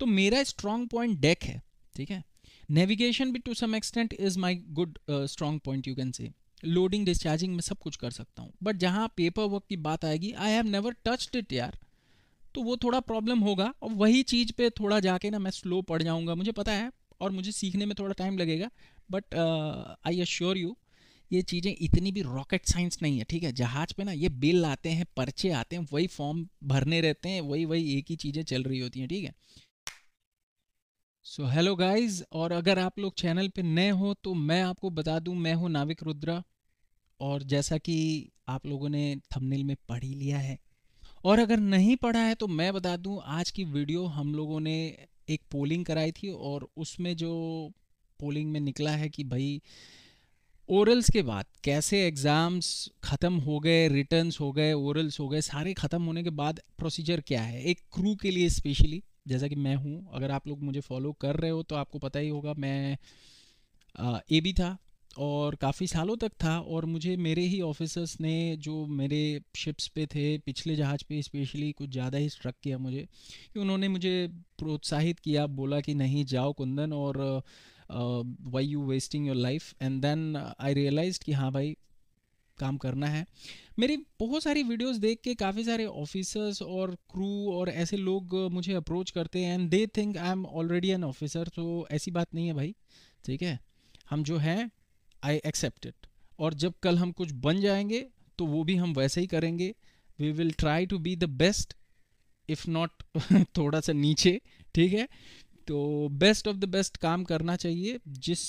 तो मेरा strong point deck है ठीक है नेविगेशन भी to some extent is my good strong point you can say loading discharging में सब कुछ कर सकता हूँ बट जहाँ पेपर वर्क की बात आएगी I have never touched it यार तो वो थोड़ा प्रॉब्लम होगा और वही चीज़ पे थोड़ा जाके ना मैं स्लो पड़ जाऊंगा मुझे पता है और मुझे सीखने में थोड़ा टाइम लगेगा बट आई अश्योर यू ये चीज़ें इतनी भी रॉकेट साइंस नहीं है ठीक है जहाज़ पे ना ये बिल आते हैं पर्चे आते हैं वही फॉर्म भरने रहते हैं वही वही एक ही चीज़ें चल रही होती हैं ठीक है सो हेलो गाइस और अगर आप लोग चैनल पे नए हो तो मैं आपको बता दूं मैं हूं नाविक रुद्रा और जैसा कि आप लोगों ने थंबनेल में पढ़ ही लिया है और अगर नहीं पढ़ा है तो मैं बता दूं आज की वीडियो हम लोगों ने एक पोलिंग कराई थी और उसमें जो पोलिंग में निकला है कि भाई ओरल्स के बाद कैसे एग्ज़ाम्स ख़त्म हो गए रिटर्न्स हो गए ओरल्स हो गए सारे ख़त्म होने के बाद प्रोसीजर क्या है एक क्रू के लिए स्पेशली जैसा कि मैं हूँ अगर आप लोग मुझे फॉलो कर रहे हो तो आपको पता ही होगा मैं ए भी था और काफ़ी सालों तक था और मुझे मेरे ही ऑफिसर्स ने जो मेरे शिप्स पे थे पिछले जहाज़ पे स्पेशली कुछ ज़्यादा ही स्ट्रक किया मुझे कि उन्होंने मुझे प्रोत्साहित किया बोला कि नहीं जाओ कुंदन और why you wasting your life and then I realise कि हाँ भाई काम करना है मेरी बहुत सारी वीडियोस देख के काफ़ी सारे ऑफिसर्स और क्रू और ऐसे लोग मुझे अप्रोच करते हैं and they think I am already an officer तो ऐसी बात नहीं है भाई ठीक है हम जो हैं आई एक्सेप्ट इट और जब कल हम कुछ बन जाएंगे तो वो भी हम वैसे ही करेंगे we will try to be the best if not थोड़ा सा नीचे ठीक है तो बेस्ट ऑफ द बेस्ट काम करना चाहिए जिस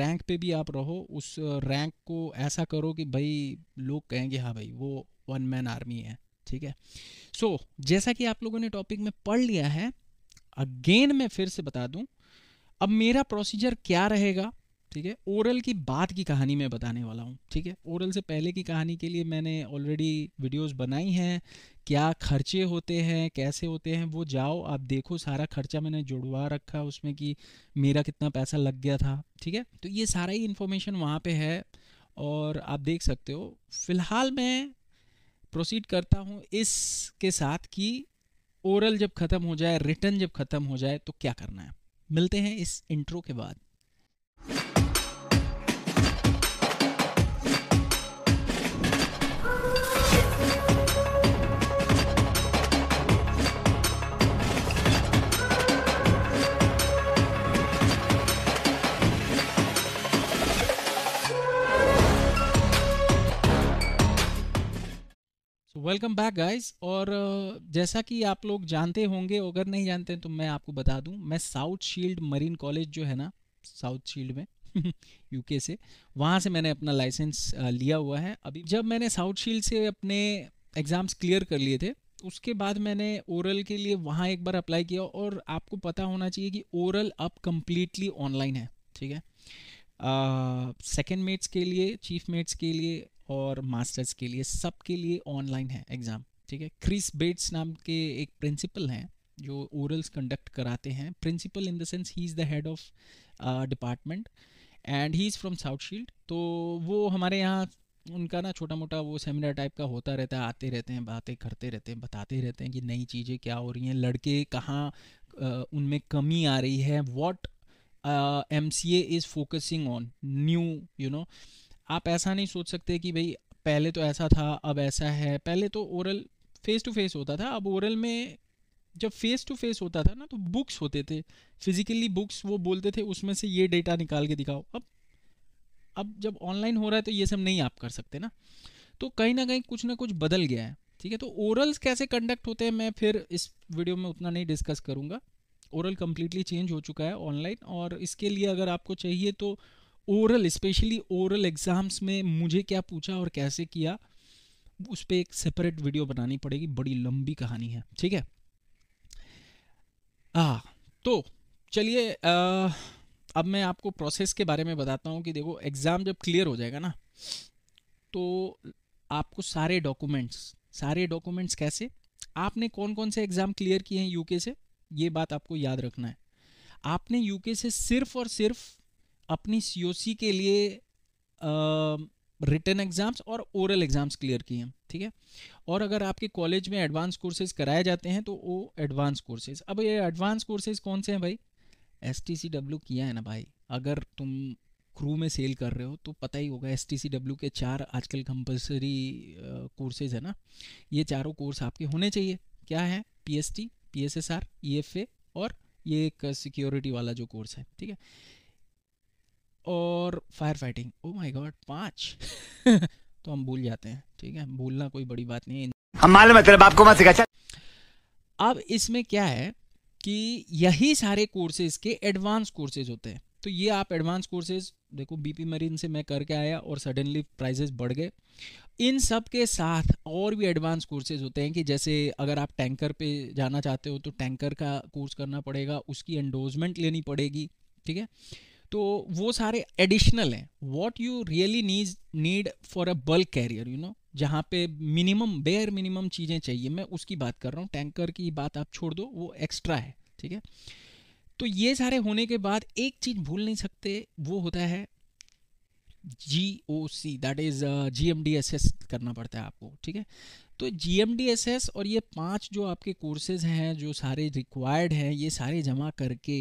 रैंक पे भी आप रहो उस रैंक को ऐसा करो कि भाई लोग कहेंगे हाँ भाई वो वन मैन आर्मी है ठीक है सो so, जैसा कि आप लोगों ने टॉपिक में पढ़ लिया है अगेन मैं फिर से बता दूं अब मेरा प्रोसीजर क्या रहेगा ठीक है ओरल की बात की कहानी मैं बताने वाला हूँ ठीक है ओरल से पहले की कहानी के लिए मैंने ऑलरेडी वीडियोस बनाई हैं क्या खर्चे होते हैं कैसे होते हैं वो जाओ आप देखो सारा खर्चा मैंने जुड़वा रखा उसमें कि मेरा कितना पैसा लग गया था ठीक है तो ये सारा ही इन्फॉर्मेशन वहाँ पे है और आप देख सकते हो फिलहाल मैं प्रोसीड करता हूँ इसके साथ कि ओरल जब ख़त्म हो जाए रिटर्न जब ख़त्म हो जाए तो क्या करना है मिलते हैं इस इंट्रो के बाद सो वेलकम बैक गाइस और uh, जैसा कि आप लोग जानते होंगे अगर नहीं जानते हैं तो मैं आपको बता दूं मैं साउथ शील्ड मरीन कॉलेज जो है ना साउथ शील्ड में यूके से वहाँ से मैंने अपना लाइसेंस uh, लिया हुआ है अभी जब मैंने साउथ शील्ड से अपने एग्ज़ाम्स क्लियर कर लिए थे उसके बाद मैंने ओरल के लिए वहाँ एक बार अप्लाई किया और आपको पता होना चाहिए कि ओरल अब कम्प्लीटली ऑनलाइन है ठीक है सेकेंड uh, मेट्स के लिए चीफ मेट्स के लिए और मास्टर्स के लिए सबके लिए ऑनलाइन है एग्ज़ाम ठीक है क्रिस बेट्स नाम के एक प्रिंसिपल हैं जो ओरल्स कंडक्ट कराते हैं principal in the sense he is the head of department and he is from South Shields तो वो हमारे यहाँ उनका ना छोटा मोटा वो सेमिनार टाइप का होता रहता है आते रहते हैं बातें करते रहते हैं बताते रहते हैं कि नई चीज़ें क्या हो रही हैं लड़के कहाँ उनमें कमी आ रही है what M C A is focusing on new you know आप ऐसा नहीं सोच सकते कि भाई पहले तो ऐसा था अब ऐसा है पहले तो ओरल फेस टू फेस होता था अब ओरल में जब फेस टू फेस होता था ना तो बुक्स होते थे फिजिकली बुक्स वो बोलते थे उसमें से ये डेटा निकाल के दिखाओ अब अब जब ऑनलाइन हो रहा है तो ये सब नहीं आप कर सकते ना तो कहीं ना कहीं कुछ ना कुछ बदल गया है ठीक है तो ओरल्स कैसे कंडक्ट होते हैं मैं फिर इस वीडियो में उतना नहीं डिस्कस करूँगा ओरल कंप्लीटली चेंज हो चुका है ऑनलाइन और इसके लिए अगर आपको चाहिए तो ओरल स्पेशली ओरल एग्ज़ाम्स में मुझे क्या पूछा और कैसे किया उस पर एक सेपरेट वीडियो बनानी पड़ेगी बड़ी लंबी कहानी है ठीक है आ, तो चलिए अब मैं आपको प्रोसेस के बारे में बताता हूँ कि देखो एग्ज़ाम जब क्लियर हो जाएगा ना तो आपको सारे डॉक्यूमेंट्स सारे डॉक्यूमेंट्स कैसे आपने कौन कौन से एग्ज़ाम क्लियर किए हैं यूके से ये बात आपको याद रखना है आपने यूके से सिर्फ और सिर्फ अपनी सी के लिए रिटर्न एग्ज़ाम्स और ओरल एग्ज़ाम्स क्लियर किए हैं ठीक है और अगर आपके कॉलेज में एडवांस कोर्सेज कराए जाते हैं तो वो एडवांस कोर्सेज अब ये एडवांस कोर्सेज कौन से हैं भाई एस किया है ना भाई अगर तुम क्रू में सेल कर रहे हो तो पता ही होगा एस के चार आजकल कंपल्सरी कोर्सेज है ना ये चारों कोर्स आपके होने चाहिए क्या है P S T P S S R E F A और ये एक सिक्योरिटी वाला जो कोर्स है ठीक है और fire fighting oh my God पाँच तो हम भूल जाते हैं ठीक है भूलना कोई बड़ी बात नहीं है हम मालूम है तेरे बाप को मत सिखा अब इसमें क्या है कि यही सारे कोर्सेज के एडवांस कोर्सेज होते हैं तो ये आप एडवांस कोर्सेज देखो बीपी मरीन से मैं करके आया और सडनली प्राइजेस बढ़ गए इन सब के साथ और भी एडवांस कोर्सेज होते हैं कि जैसे अगर आप टैंकर पे जाना चाहते हो तो टैंकर का कोर्स करना पड़ेगा उसकी एंडोजमेंट लेनी पड़ेगी ठीक है तो वो सारे एडिशनल हैं what you really needs need for a bulk carrier you know जहाँ पे मिनिमम बेयर मिनिमम चीज़ें चाहिए मैं उसकी बात कर रहा हूँ टैंकर की बात आप छोड़ दो वो एक्स्ट्रा है ठीक है तो ये सारे होने के बाद एक चीज़ भूल नहीं सकते वो होता है G O C that is G M D S S करना पड़ता है आपको ठीक है तो G M D S S और ये पांच जो आपके कोर्सेज हैं जो सारे रिक्वायर्ड हैं ये सारे जमा करके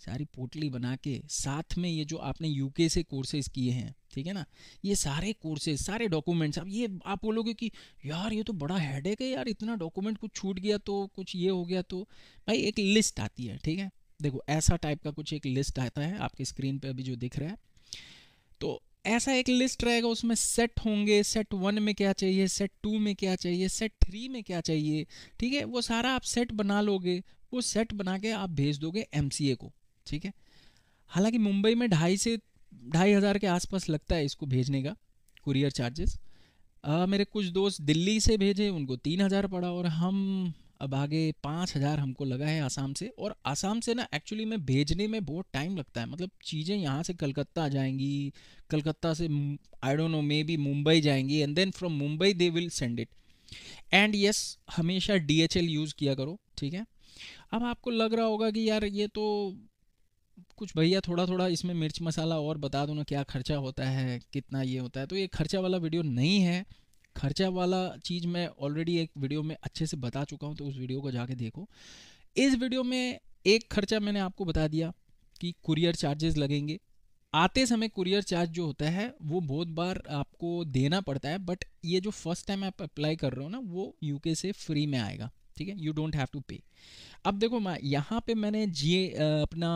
सारी पोटली बना के साथ में ये जो आपने यूके से कोर्सेज किए हैं ठीक है ना ये सारे कोर्सेज सारे डॉक्यूमेंट्स अब ये आप बोलोगे कि यार ये तो बड़ा हेडेक है यार इतना डॉक्यूमेंट कुछ छूट गया तो कुछ ये हो गया तो भाई एक लिस्ट आती है ठीक है देखो ऐसा टाइप का कुछ एक लिस्ट आता है आपके स्क्रीन पर अभी जो दिख रहा है तो ऐसा एक लिस्ट रहेगा उसमें सेट होंगे सेट वन में क्या चाहिए सेट टू में क्या चाहिए सेट थ्री में क्या चाहिए ठीक है वो सारा आप सेट बना लोगे वो सेट बना के आप भेज दोगे एम को ठीक है हालांकि मुंबई में ढाई से ढाई हज़ार के आसपास लगता है इसको भेजने का कुरियर चार्जेस मेरे कुछ दोस्त दिल्ली से भेजे उनको तीन हज़ार पड़ा और हम अब आगे पाँच हज़ार हमको लगा है आसाम से और आसाम से ना एक्चुअली में भेजने में बहुत टाइम लगता है मतलब चीज़ें यहाँ से कलकत्ता जाएंगी कलकत्ता से I don't know maybe Mumbai जाएंगी and then from Mumbai they will send it and yes हमेशा डी यूज़ किया करो ठीक है अब आपको लग रहा होगा कि यार ये तो कुछ भैया थोड़ा थोड़ा इसमें मिर्च मसाला और बता दो ना क्या खर्चा होता है कितना ये होता है तो ये खर्चा वाला वीडियो नहीं है खर्चा वाला चीज़ मैं ऑलरेडी एक वीडियो में अच्छे से बता चुका हूँ तो उस वीडियो को जाके देखो इस वीडियो में एक खर्चा मैंने आपको बता दिया कि कुरियर चार्जेस लगेंगे आते समय कुरियर चार्ज जो होता है वो बहुत बार आपको देना पड़ता है बट ये जो फर्स्ट टाइम आप अप्लाई कर रहे हो ना वो यूके से फ्री में आएगा ठीक है यू डोंट हैव टू पे अब देखो मैं यहाँ पे मैंने जी अपना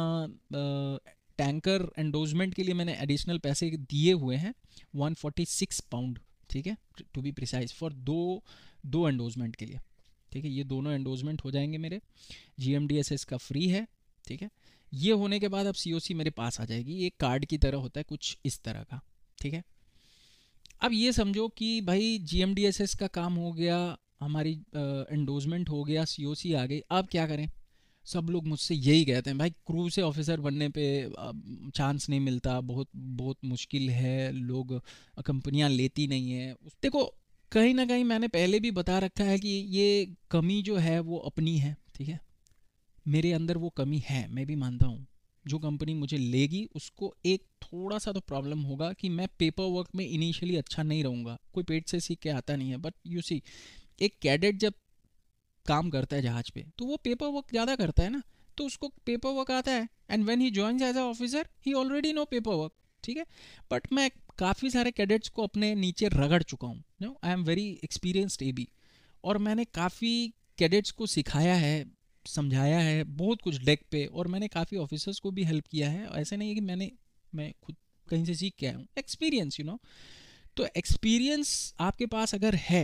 टैंकर एंडोजमेंट के लिए मैंने एडिशनल पैसे दिए हुए हैं 146 पाउंड ठीक है टू बी प्रिसाइज फॉर दो दो एंडोजमेंट के लिए ठीक है ये दोनों एंडोजमेंट हो जाएंगे मेरे जी एम का फ्री है ठीक है ये होने के बाद अब सी मेरे पास आ जाएगी ये कार्ड की तरह होता है कुछ इस तरह का ठीक है अब ये समझो कि भाई जी का काम हो गया हमारी एंडोजमेंट हो गया सीओसी आ गई अब क्या करें सब लोग मुझसे यही कहते हैं भाई क्रू से ऑफिसर बनने पे चांस नहीं मिलता बहुत बहुत मुश्किल है लोग कंपनियां लेती नहीं है देखो कहीं ना कहीं मैंने पहले भी बता रखा है कि ये कमी जो है वो अपनी है ठीक है मेरे अंदर वो कमी है मैं भी मानता हूँ जो कंपनी मुझे लेगी उसको एक थोड़ा सा तो प्रॉब्लम होगा कि मैं पेपर वर्क में इनिशियली अच्छा नहीं रहूँगा कोई पेट से सीख के आता नहीं है बट यू सी एक कैडेट जब काम करता है जहाज पे तो वो पेपर वर्क ज़्यादा करता है ना तो उसको पेपर वर्क आता है and when he join as a officer he already know paper work ठीक है बट मैं काफ़ी सारे कैडेट्स को अपने नीचे रगड़ चुका हूँ no I am very experienced A B और मैंने काफ़ी कैडेट्स को सिखाया है समझाया है बहुत कुछ डेक पे और मैंने काफ़ी ऑफिसर्स को भी हेल्प किया है ऐसा नहीं है कि मैंने मैं खुद कहीं से सीख के आया हूँ एक्सपीरियंस यू नो तो एक्सपीरियंस आपके पास अगर है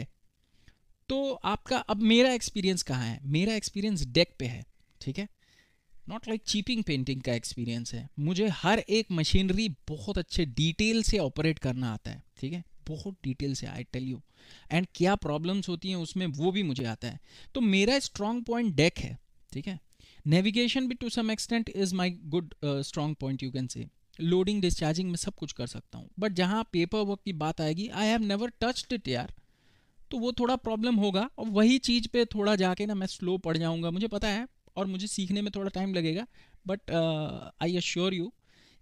तो आपका अब मेरा एक्सपीरियंस कहाँ है मेरा एक्सपीरियंस डेक पे है ठीक है नॉट लाइक चीपिंग पेंटिंग का एक्सपीरियंस है मुझे हर एक मशीनरी बहुत अच्छे डिटेल से ऑपरेट करना आता है ठीक है बहुत डिटेल से आई टेल यू एंड क्या प्रॉब्लम्स होती हैं उसमें वो भी मुझे आता है तो मेरा स्ट्रॉन्ग पॉइंट डेक है ठीक है नेविगेशन भी to some extent is my good strong point you can say loading discharging में सब कुछ कर सकता हूँ बट जहाँ पेपर वर्क की बात आएगी I have never touched it यार तो वो थोड़ा प्रॉब्लम होगा और वही चीज़ पे थोड़ा जाके ना मैं स्लो पड़ जाऊँगा मुझे पता है और मुझे सीखने में थोड़ा टाइम लगेगा बट आई अश्योर यू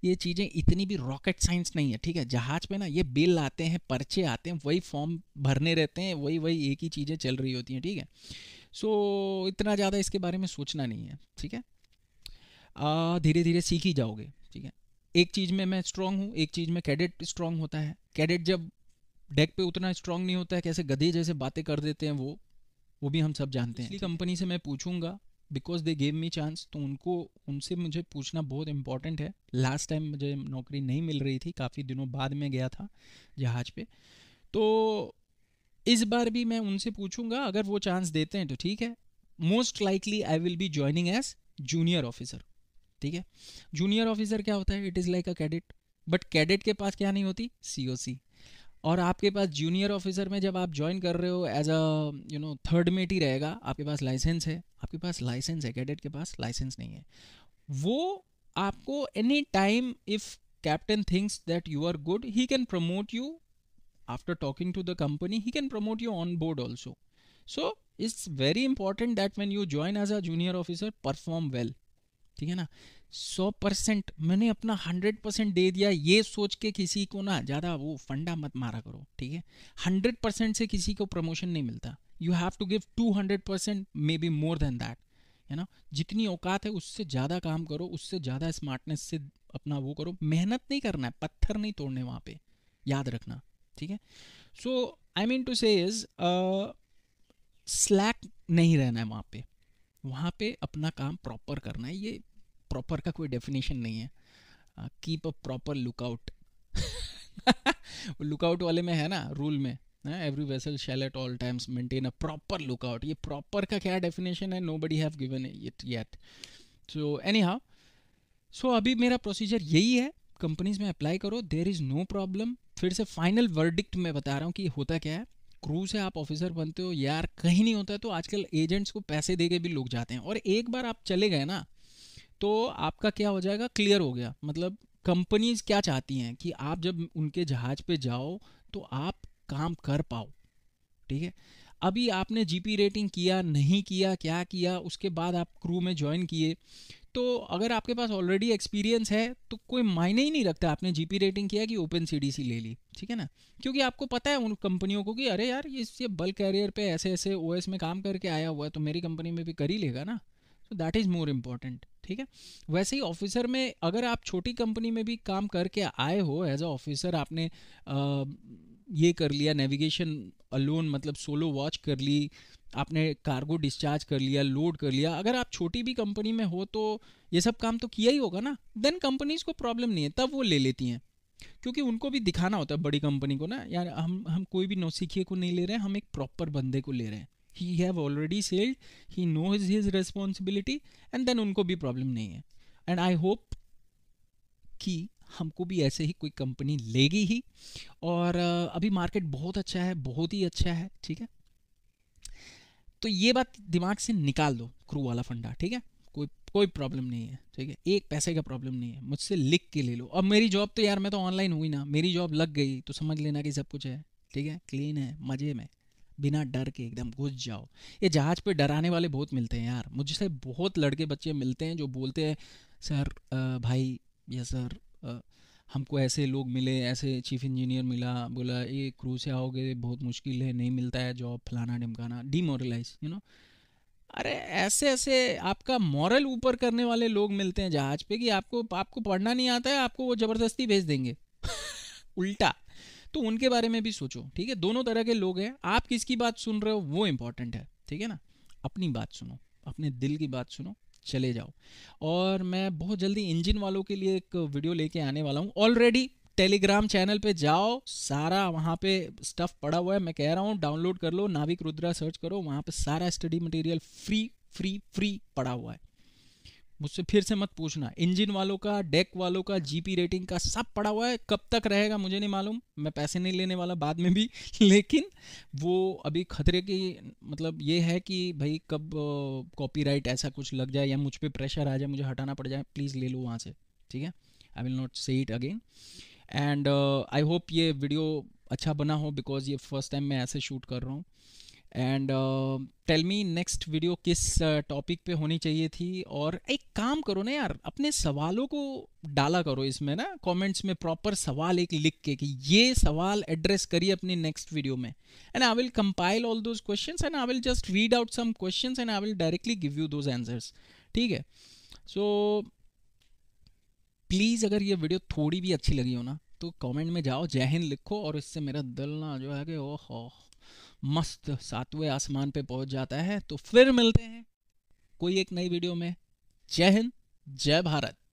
ये चीज़ें इतनी भी रॉकेट साइंस नहीं है ठीक है जहाज़ पे ना ये बिल आते हैं पर्चे आते हैं वही फॉर्म भरने रहते हैं वही वही एक ही चीज़ें चल रही होती हैं ठीक है सो so, इतना ज़्यादा इसके बारे में सोचना नहीं है ठीक है धीरे धीरे सीख ही जाओगे ठीक है एक चीज़ में मैं स्ट्रांग हूँ एक चीज़ में कैडेट स्ट्रांग होता है कैडेट जब डेक पे उतना स्ट्रांग नहीं होता है कैसे गधे जैसे बातें कर देते हैं वो वो भी हम सब जानते हैं कंपनी से मैं पूछूंगा because they gave me chance तो उनको उनसे मुझे पूछना बहुत इंपॉर्टेंट है लास्ट टाइम मुझे नौकरी नहीं मिल रही थी काफ़ी दिनों बाद में गया था जहाज़ पे तो इस बार भी मैं उनसे पूछूंगा अगर वो चांस देते हैं तो ठीक है most likely I will be joining as junior officer ठीक है जूनियर ऑफिसर क्या होता है it is like a cadet but cadet के पास क्या नहीं होती सी ओ सी और आपके पास जूनियर ऑफिसर में जब आप ज्वाइन कर रहे हो as a you know third mate ही रहेगा आपके पास लाइसेंस है आपके पास लाइसेंस है कैडेट के पास लाइसेंस नहीं है वो आपको any time if captain thinks that you are good he can promote you after talking to the company he can promote you on board also so it's very important that when you join as a junior officer perform well ठीक है ना सौ percent मैंने अपना hundred percent दे दिया ये सोच के किसी को ना ज़्यादा वो फंडा मत मारा करो ठीक है हंड्रेड परसेंट से किसी को प्रमोशन नहीं मिलता you have to give two hundred percent maybe more than that है ना जितनी औकात है उससे ज़्यादा काम करो उससे ज़्यादा स्मार्टनेस से अपना वो करो मेहनत नहीं करना है पत्थर नहीं तोड़ने वहाँ पे याद रखना ठीक है so I mean to say slack नहीं रहना है वहाँ पे वहाँ पे अपना काम प्रॉपर करना है ये प्रॉपर का कोई डेफिनेशन नहीं है keep a proper lookout lookout वाले में है ना रूल में every vessel shall at all times maintain a proper lookout ये प्रॉपर का क्या डेफिनेशन है nobody have given it yet so anyhow so अभी मेरा प्रोसीजर यही है कंपनीज में अप्लाई करो देर इज़ नो प्रॉब्लम फिर से फाइनल वर्डिक्ट मैं बता रहा हूँ कि होता क्या है क्रू से आप ऑफिसर बनते हो यार कहीं नहीं होता है तो आजकल एजेंट्स को पैसे दे के भी लोग जाते हैं और एक बार आप चले गए ना तो आपका क्या हो जाएगा क्लियर हो गया मतलब कंपनीज क्या चाहती हैं कि आप जब उनके जहाज पे जाओ तो आप काम कर पाओ ठीक है अभी आपने जीपी रेटिंग किया नहीं किया क्या किया उसके बाद आप क्रू में ज्वाइन किए तो अगर आपके पास ऑलरेडी एक्सपीरियंस है तो कोई मायने ही नहीं रखता आपने जीपी रेटिंग किया कि ओपन सीडीसी ले ली ठीक है ना क्योंकि आपको पता है उन कंपनियों को कि अरे यार ये बल्क कैरियर पे ऐसे ऐसे ओएस में काम करके आया हुआ है तो मेरी कंपनी में भी कर ही लेगा ना so that is more important ठीक है वैसे ही ऑफिसर में अगर आप छोटी कंपनी में भी काम करके आए हो एज अ ऑफिसर आपने आ, ये कर लिया नेविगेशन अलोन मतलब सोलो वॉच कर ली आपने कार्गो डिस्चार्ज कर लिया लोड कर लिया अगर आप छोटी भी कंपनी में हो तो ये सब काम तो किया ही होगा ना देन कंपनीज को प्रॉब्लम नहीं है तब वो ले लेती हैं क्योंकि उनको भी दिखाना होता है बड़ी कंपनी को ना यार हम हम कोई भी नौसिखिए को नहीं ले रहे हैं हम एक प्रॉपर बंदे को ले रहे हैं he have already sailed he know is his responsibility and then उनको भी प्रॉब्लम नहीं है एंड आई होप कि हमको भी ऐसे ही कोई कंपनी लेगी ही और अभी मार्केट बहुत अच्छा है बहुत ही अच्छा है ठीक है तो ये बात दिमाग से निकाल दो क्रू वाला फंडा ठीक है कोई कोई प्रॉब्लम नहीं है ठीक है एक पैसे का प्रॉब्लम नहीं है मुझसे लिख के ले लो अब मेरी जॉब तो यार मैं तो ऑनलाइन हुई ना मेरी जॉब लग गई तो समझ लेना कि सब कुछ है ठीक है क्लीन है मज़े में बिना डर के एकदम घुस जाओ ये जहाज़ पे डराने वाले बहुत मिलते हैं यार मुझसे बहुत लड़के बच्चे मिलते हैं जो बोलते हैं सर भाई या सर आ, हमको ऐसे लोग मिले ऐसे चीफ इंजीनियर मिला बोला ये क्रू से आओगे बहुत मुश्किल है नहीं मिलता है जॉब फलाना ढिमकाना डीमोरलाइज यू नो अरे ऐसे ऐसे आपका मॉरल ऊपर करने वाले लोग मिलते हैं जहाज पे कि आपको आपको पढ़ना नहीं आता है आपको वो ज़बरदस्ती भेज देंगे उल्टा तो उनके बारे में भी सोचो ठीक है दोनों तरह के लोग हैं आप किसकी बात सुन रहे हो वो इम्पोर्टेंट है ठीक है ना अपनी बात सुनो अपने दिल की बात सुनो चले जाओ और मैं बहुत जल्दी इंजन वालों के लिए एक वीडियो लेके आने वाला हूँ ऑलरेडी टेलीग्राम चैनल पे जाओ सारा वहाँ पे स्टफ पड़ा हुआ है मैं कह रहा हूँ डाउनलोड कर लो नाविक रुद्रा सर्च करो वहाँ पे सारा study material free free free पड़ा हुआ है मुझसे फिर से मत पूछना इंजन वालों का डेक वालों का जीपी रेटिंग का सब पड़ा हुआ है कब तक रहेगा मुझे नहीं मालूम मैं पैसे नहीं लेने वाला बाद में भी लेकिन वो अभी खतरे की मतलब ये है कि भाई कब कॉपीराइट ऐसा कुछ लग जाए या मुझ पर प्रेशर आ जाए मुझे हटाना पड़ जाए प्लीज़ ले लो वहाँ से ठीक है I will not say it again and I hope ये वीडियो अच्छा बना हो बिकॉज ये फर्स्ट टाइम मैं ऐसे शूट कर रहा हूँ and tell me next video किस टॉपिक uh, पे होनी चाहिए थी और एक काम करो ना यार अपने सवालों को डाला करो इसमें ना कमेंट्स में प्रॉपर सवाल एक लिख के कि ये सवाल एड्रेस करिए अपनी नेक्स्ट वीडियो में and I will compile all those questions and I will just read out some questions and I will directly give you those answers ठीक है सो so, प्लीज़ अगर ये वीडियो थोड़ी भी अच्छी लगी हो ना तो कमेंट में जाओ जय हिंद लिखो और इससे मेरा दिल ना जो है कि ओह मस्त सातवें आसमान पे पहुंच जाता है तो फिर मिलते हैं कोई एक नई वीडियो में जय हिंद जय भारत